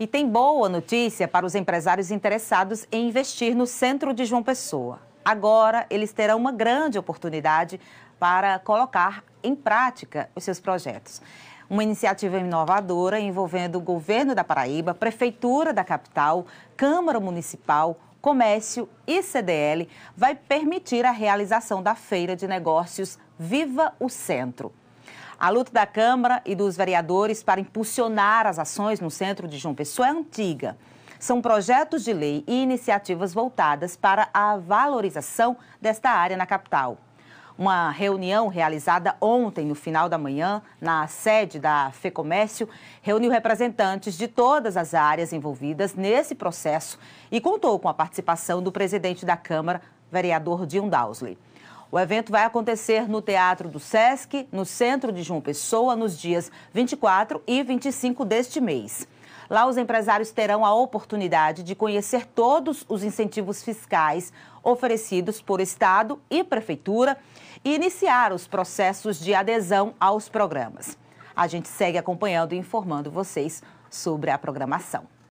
E tem boa notícia para os empresários interessados em investir no centro de João Pessoa. Agora, eles terão uma grande oportunidade para colocar em prática os seus projetos. Uma iniciativa inovadora envolvendo o governo da Paraíba, prefeitura da capital, Câmara Municipal, Comércio e CDL vai permitir a realização da feira de negócios Viva o Centro. A luta da Câmara e dos vereadores para impulsionar as ações no centro de João Pessoa é antiga. São projetos de lei e iniciativas voltadas para a valorização desta área na capital. Uma reunião realizada ontem, no final da manhã, na sede da FEComércio, reuniu representantes de todas as áreas envolvidas nesse processo e contou com a participação do presidente da Câmara, vereador Dion Dowsley. O evento vai acontecer no Teatro do Sesc, no centro de João Pessoa, nos dias 24 e 25 deste mês. Lá, os empresários terão a oportunidade de conhecer todos os incentivos fiscais oferecidos por Estado e Prefeitura e iniciar os processos de adesão aos programas. A gente segue acompanhando e informando vocês sobre a programação.